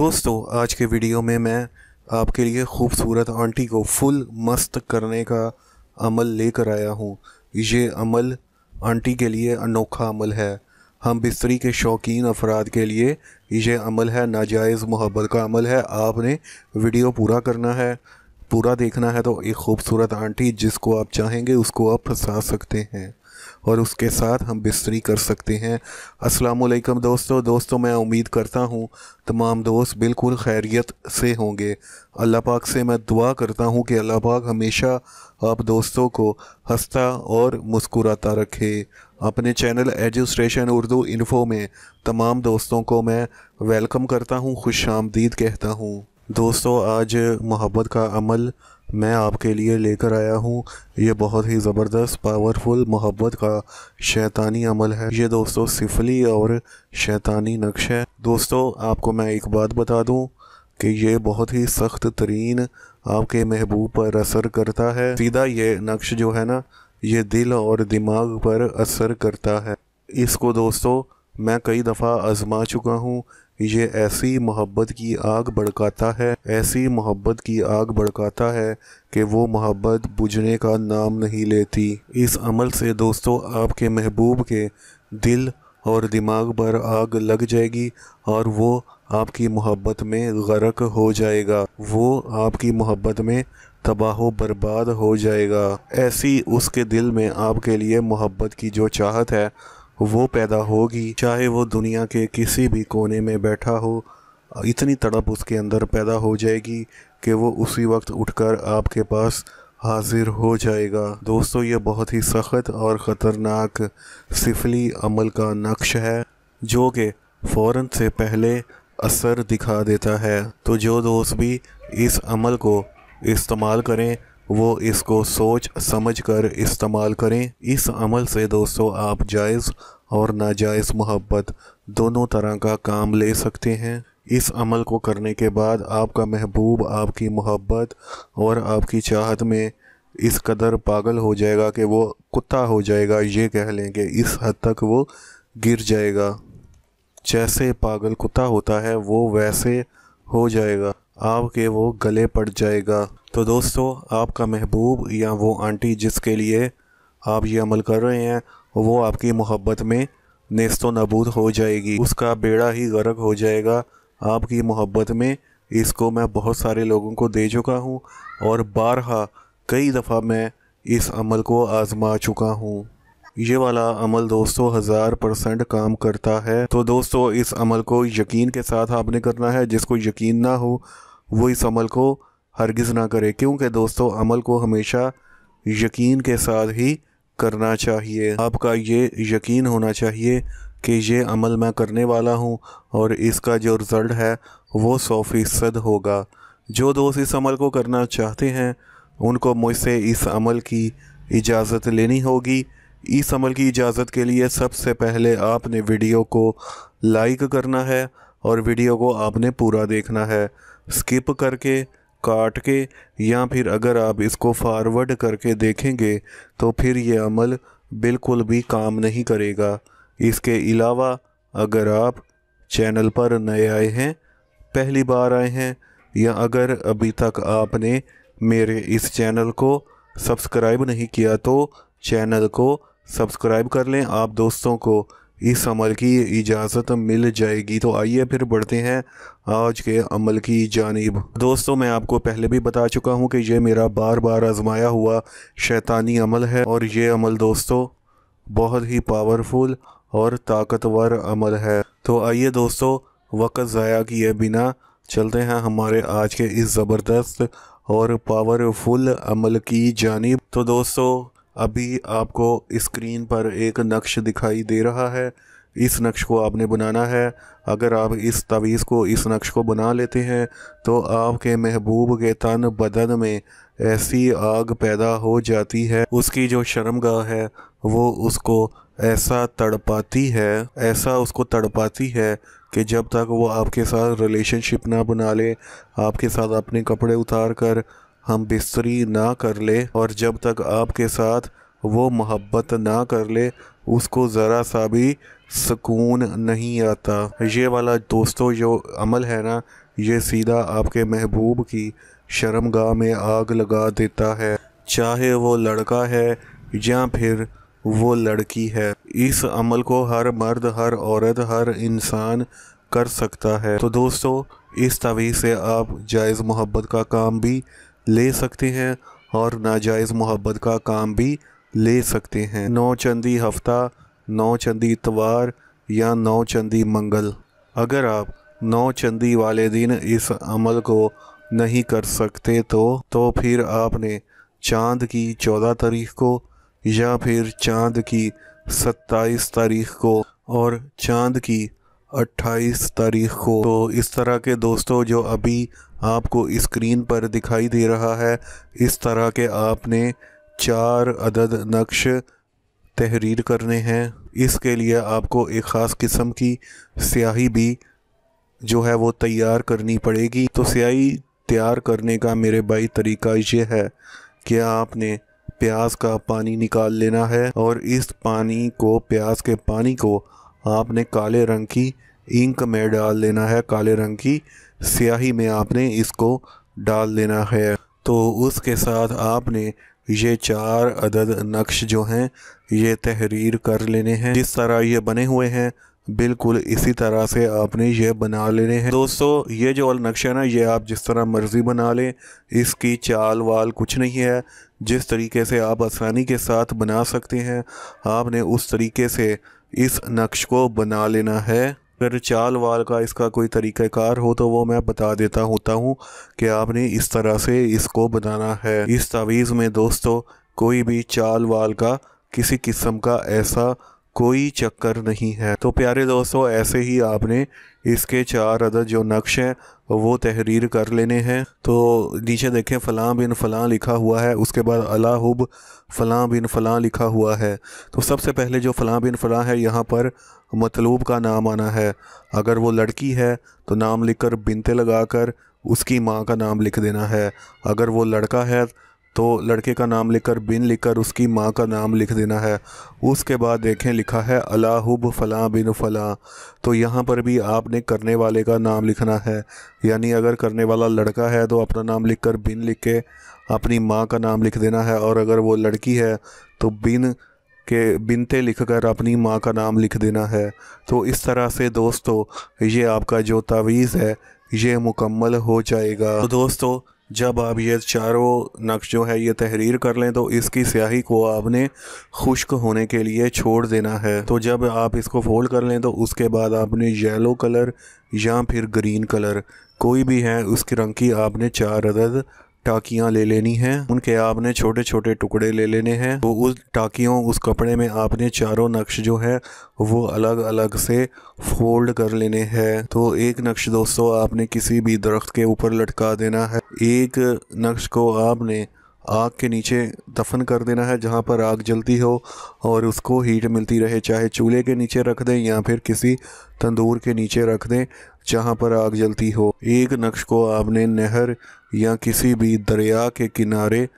दोस्तों आज के वीडियो में मैं आपके लिए खूबसूरत आंटी को फुल मस्त करने का अमल लेकर आया हूँ ये अमल आंटी के लिए अनोखा अमल है हम बिस्तरी के शौकीन अफराद के लिए ये अमल है नाजायज़ मोहब्बत का अमल है आपने वीडियो पूरा करना है पूरा देखना है तो एक खूबसूरत आंटी जिसको आप चाहेंगे उसको आप फंसा सकते हैं और उसके साथ हम बिस्तरी कर सकते हैं अस्सलाम वालेकुम दोस्तों दोस्तों मैं उम्मीद करता हूँ तमाम दोस्त बिल्कुल खैरियत से होंगे अल्लाह पाक से मैं दुआ करता हूँ कि अल्लाह पाक हमेशा आप दोस्तों को हंसता और मुस्कुराता रखे अपने चैनल एजुस्ट्रेशन उर्दू इन्फो में तमाम दोस्तों को मैं वेलकम करता हूँ खुश आमदीद कहता हूँ दोस्तों आज मोहब्बत का अमल मैं आपके लिए लेकर आया हूँ ये बहुत ही ज़बरदस्त पावरफुल मोहब्बत का शैतानी अमल है ये दोस्तों सिफली और शैतानी नक्श है दोस्तों आपको मैं एक बात बता दूँ कि ये बहुत ही सख्त तरीन आपके महबूब पर असर करता है सीधा ये नक्श जो है ना ये दिल और दिमाग पर असर करता है इसको दोस्तों मैं कई दफ़ा आजमा चुका हूँ ये ऐसी मोहब्बत की आग भड़काता है ऐसी मोहब्बत की आग भड़काता है कि वो मोहब्बत बुझने का नाम नहीं लेती इस अमल से दोस्तों आपके महबूब के दिल और दिमाग पर आग लग जाएगी और वो आपकी मोहब्बत में गरक हो जाएगा वो आपकी मोहब्बत में तबाह बर्बाद हो जाएगा ऐसी उसके दिल में आपके लिए मोहब्बत की जो चाहत है वो पैदा होगी चाहे वो दुनिया के किसी भी कोने में बैठा हो इतनी तड़प उसके अंदर पैदा हो जाएगी कि वो उसी वक्त उठकर आपके पास हाजिर हो जाएगा दोस्तों ये बहुत ही सख्त और ख़तरनाक सिफली अमल का नक्श है जो कि फ़ौर से पहले असर दिखा देता है तो जो दोस्त भी इस अमल को इस्तेमाल करें वो इसको सोच समझ कर इस्तेमाल करें इस अमल से दोस्तों आप जायज़ और नाजायज़ मोहब्बत दोनों तरह का काम ले सकते हैं इस अमल को करने के बाद आपका महबूब आपकी मोहब्बत और आपकी चाहत में इस कदर पागल हो जाएगा कि वो कुत्ता हो जाएगा ये कह लें कि इस हद तक वो गिर जाएगा जैसे पागल कुत्ता होता है वो वैसे हो जाएगा आपके वो गले पड़ जाएगा तो दोस्तों आपका महबूब या वो आंटी जिसके लिए आप ये अमल कर रहे हैं वो आपकी मोहब्बत में व नबूद हो जाएगी उसका बेड़ा ही गर्क हो जाएगा आपकी मोहब्बत में इसको मैं बहुत सारे लोगों को दे चुका हूँ और बारहा कई दफ़ा मैं इस अमल को आज़मा चुका हूँ ये वाला अमल दोस्तों हज़ार परसेंट काम करता है तो दोस्तों इस अमल को यकीन के साथ आपने करना है जिसको यकीन ना हो वो इस अमल को हरगिज़ ना करे क्योंकि दोस्तों अमल को हमेशा यकीन के साथ ही करना चाहिए आपका ये यकीन होना चाहिए कि ये अमल मैं करने वाला हूँ और इसका जो रिज़ल्ट है वो सौ फ़ीसद होगा जो दोस्त इस अमल को करना चाहते हैं उनको मुझसे इस अमल की इजाज़त लेनी होगी इस अमल की इजाज़त के लिए सबसे पहले आपने वीडियो को लाइक करना है और वीडियो को आपने पूरा देखना है स्किप करके काट के या फिर अगर आप इसको फारवर्ड करके देखेंगे तो फिर ये अमल बिल्कुल भी काम नहीं करेगा इसके अलावा अगर आप चैनल पर नए आए हैं पहली बार आए हैं या अगर अभी तक आपने मेरे इस चैनल को सब्सक्राइब नहीं किया तो चैनल को सब्सक्राइब कर लें आप दोस्तों को इस अमल की इजाज़त मिल जाएगी तो आइए फिर बढ़ते हैं आज के अमल की जानब दोस्तों मैं आपको पहले भी बता चुका हूँ कि यह मेरा बार बार आजमाया हुआ शैतानी अमल है और ये अमल दोस्तों बहुत ही पावरफुल और ताकतवर अमल है तो आइए दोस्तों वक़्त ज़ाया किए बिना चलते हैं हमारे आज के इस ज़बरदस्त और पावरफुल अमल की जानब तो दोस्तों अभी आपको स्क्रीन पर एक नक्श दिखाई दे रहा है इस नक्श को आपने बनाना है अगर आप इस तवीज़ को इस नक्श को बना लेते हैं तो आपके महबूब के तन बदन में ऐसी आग पैदा हो जाती है उसकी जो शर्मगाह है वो उसको ऐसा तड़पाती है ऐसा उसको तड़पाती है कि जब तक वो आपके साथ रिलेशनशिप ना बना ले आपके साथ अपने कपड़े उतार कर हम बिस्तरी ना कर ले और जब तक आपके साथ वो मोहब्बत ना कर ले उसको ज़रा सा भी सुकून नहीं आता ये वाला दोस्तों जो अमल है ना ये सीधा आपके महबूब की शर्मगाह में आग लगा देता है चाहे वो लड़का है या फिर वो लड़की है इस अमल को हर मर्द हर औरत हर इंसान कर सकता है तो दोस्तों इस तवीज़ से आप जायज़ मोहब्बत का काम भी ले सकते हैं और नाजायज़ मोहब्बत का काम भी ले सकते हैं नौ चंदी हफ्ता नौ चंदी इतवार या नौ चंदी मंगल अगर आप नौ चंदी वाले दिन इस अमल को नहीं कर सकते तो तो फिर आपने चांद की चौदह तारीख को या फिर चांद की सत्ताईस तारीख को और चांद की 28 तारीख को तो इस तरह के दोस्तों जो अभी आपको स्क्रीन पर दिखाई दे रहा है इस तरह के आपने चार अदद नक्श तहरीर करने हैं इसके लिए आपको एक ख़ास किस्म की स्याही भी जो है वो तैयार करनी पड़ेगी तो स्याही तैयार करने का मेरे भाई तरीका ये है कि आपने प्याज का पानी निकाल लेना है और इस पानी को प्याज के पानी को आपने काले रंग की इंक में डाल देना है काले रंग की स्याही में आपने इसको डाल देना है तो उसके साथ आपने ये चार अदद नक्श जो हैं ये तहरीर कर लेने हैं जिस तरह ये बने हुए हैं बिल्कुल इसी तरह से आपने ये बना लेने हैं दोस्तों ये जो नक्शा ना ये आप जिस तरह मर्ज़ी बना लें इसकी चाल वाल कुछ नहीं है जिस तरीके से आप आसानी के साथ बना सकते हैं आपने उस तरीके से इस नक्श को बना लेना है अगर चाल वाल का इसका कोई तरीक़ाकार हो तो वो मैं बता देता होता हूँ कि आपने इस तरह से इसको बनाना है इस तावीज़ में दोस्तों कोई भी चाल वाल का किसी किस्म का ऐसा कोई चक्कर नहीं है तो प्यारे दोस्तों ऐसे ही आपने इसके चार अदद जो नक्श हैं वो तहरीर कर लेने हैं तो नीचे देखें फ़लाँ बिन फ़लाँ लिखा हुआ है उसके बाद अलाहुब फ़लाँ बिन फ़लाँ लिखा हुआ है तो सबसे पहले जो फ़लाँ बिन फ़लाँ है यहाँ पर मतलूब का नाम आना है अगर वो लड़की है तो नाम लिखकर बिनते लगाकर उसकी माँ का नाम लिख देना है अगर वो लड़का है तो लड़के का नाम लिखकर बिन लिखकर उसकी माँ का नाम लिख देना है उसके बाद देखें लिखा है अलाहुब फ़लाँ बिन फ़लाँ तो यहाँ पर भी आपने करने वाले का नाम लिखना है यानी अगर करने वाला लड़का है तो अपना नाम लिखकर बिन लिख के अपनी माँ का नाम लिख देना है और अगर वो लड़की है तो बिन के बिनते लिख कर अपनी माँ का नाम लिख देना है तो इस तरह से दोस्तों ये आपका जो तावीज़ है ये मुकम्मल हो जाएगा तो दोस्तों जब आप ये चारों नक्श जो है ये तहरीर कर लें तो इसकी स्याही को आपने खुश्क होने के लिए छोड़ देना है तो जब आप इसको फोल्ड कर लें तो उसके बाद आपने येलो कलर या फिर ग्रीन कलर कोई भी है उसके रंग की आपने चार अदद टाकियाँ ले लेनी हैं उनके आपने छोटे छोटे टुकड़े ले लेने हैं वो तो उस टाकियों उस कपड़े में आपने चारों नक्श जो है वो अलग अलग से फोल्ड कर लेने हैं तो एक नक्श दोस्तों आपने किसी भी दरख्त के ऊपर लटका देना है एक नक्श को आपने आग के नीचे दफन कर देना है जहाँ पर आग जलती हो और उसको हीट मिलती रहे चाहे चूल्हे के नीचे रख दें या फिर किसी तंदूर के नीचे रख दें जहाँ पर आग जलती हो एक नक्श को आपने नहर या किसी भी दरिया के किनारे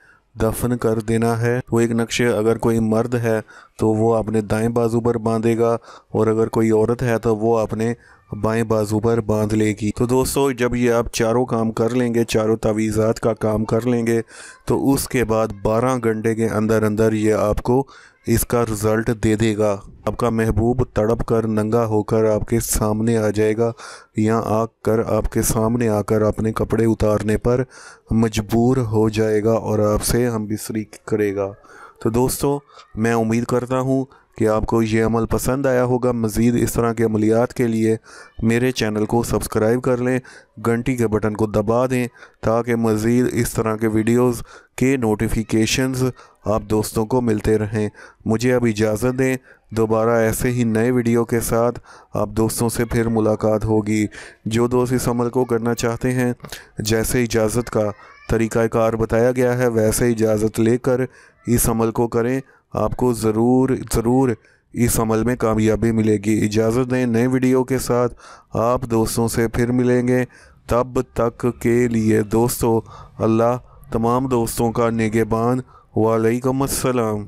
दफन कर देना है वो एक नक्श अगर कोई मर्द है तो वो अपने दाएं बाजू पर बांधेगा और अगर कोई औरत है तो वो अपने बाएं बाजू पर बांध लेगी तो दोस्तों जब ये आप चारों काम कर लेंगे चारों तावीज़ात का काम कर लेंगे तो उसके बाद 12 घंटे के अंदर अंदर ये आपको इसका रिज़ल्ट दे देगा आपका महबूब तड़प कर नंगा होकर आपके सामने आ जाएगा या आकर आपके सामने आकर अपने कपड़े उतारने पर मजबूर हो जाएगा और आपसे हम बिस्तरी करेगा तो दोस्तों मैं उम्मीद करता हूँ कि आपको ये अमल पसंद आया होगा मज़ीद इस तरह के अमलियात के लिए मेरे चैनल को सब्सक्राइब कर लें घंटी के बटन को दबा दें ताकि मज़ीद इस तरह के वीडियोस के नोटिफिकेशंस आप दोस्तों को मिलते रहें मुझे अब इजाज़त दें दोबारा ऐसे ही नए वीडियो के साथ आप दोस्तों से फिर मुलाकात होगी जो दोस्त इस अमल को करना चाहते हैं जैसे इजाज़त का तरीक़ाकार बताया गया है वैसे इजाज़त लेकर इस अमल को करें आपको ज़रूर ज़रूर इस अमल में कामयाबी मिलेगी इजाज़त दें नए वीडियो के साथ आप दोस्तों से फिर मिलेंगे तब तक के लिए दोस्तों अल्लाह तमाम दोस्तों का निगेबान वालेकुम अस्सलाम